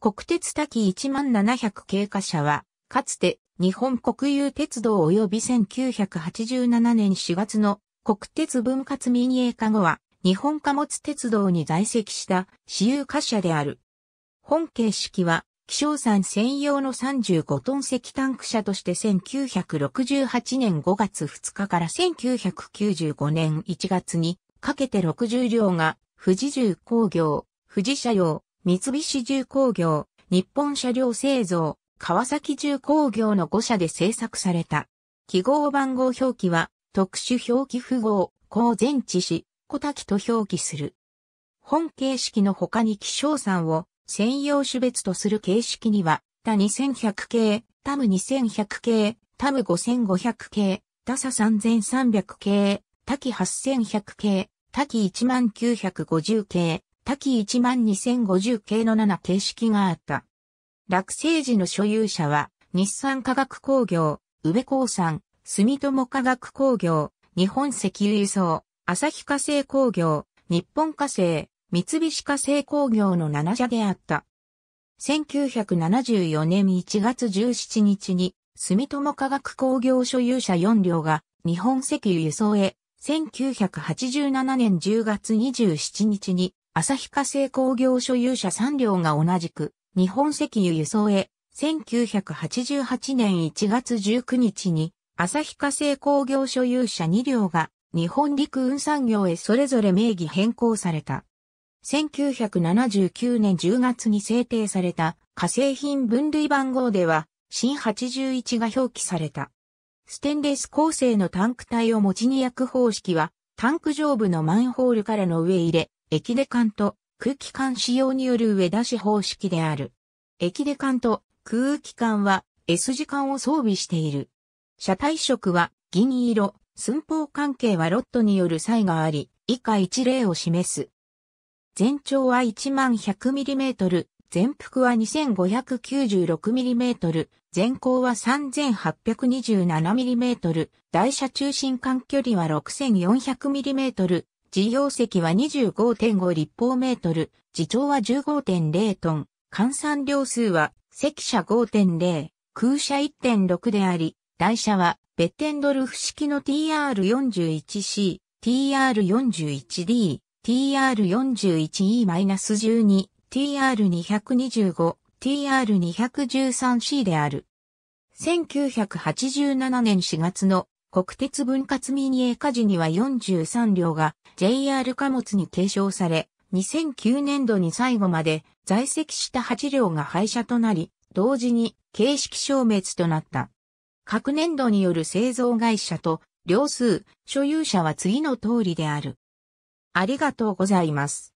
国鉄滝1 7 0 0経過車は、かつて日本国有鉄道及び1987年4月の国鉄分割民営化後は、日本貨物鉄道に在籍した私有貨車である。本形式は、気象山専用の35トン石タンク車として1968年5月2日から1995年1月にかけて60両が富士重工業、富士車用、三菱重工業、日本車両製造、川崎重工業の5社で製作された。記号番号表記は、特殊表記符号、公前置詞、小滝と表記する。本形式の他に希少産を専用種別とする形式には、他2100系、タム2100系、タム5500系、ダサ3300系、タキ8100系、タキ1950系、多岐12050系の7形式があった。落成時の所有者は、日産化学工業、宇部興産、住友化学工業、日本石油輸送、旭化成工業、日本化成、三菱化成工業の7社であった。1974年1月17日に、住友化学工業所有者4両が日本石油輸送へ、1987年10月27日に旭化成工業所有者3両が同じく、日本石油輸送へ、1988年1月19日に、旭化成工業所有者2両が、日本陸運産業へそれぞれ名義変更された。1979年10月に制定された化成品分類番号では、新81が表記された。ステンレス構成のタンク体を持ちに焼く方式は、タンク上部のマンホールからの上入れ、駅デカン空気管使用による上出し方式である。駅デカン空気管は S 字管を装備している。車体色は銀色、寸法関係はロットによる差異があり、以下一例を示す。全長は 11,100mm、全幅は 2596mm、全高は 3827mm、台車中心間距離は 6400mm、事業積は25.5立方メートル、地長は15.0トン、換算量数は積車5.0、空車1.6であり、台車はベッテンドルフ式の TR41C、TR41D、TR41E-12、TR225、TR213C である。1987年4月の国鉄分割民営化時には43両が JR 貨物に継承され、2009年度に最後まで在籍した8両が廃車となり、同時に形式消滅となった。各年度による製造会社と両数、所有者は次の通りである。ありがとうございます。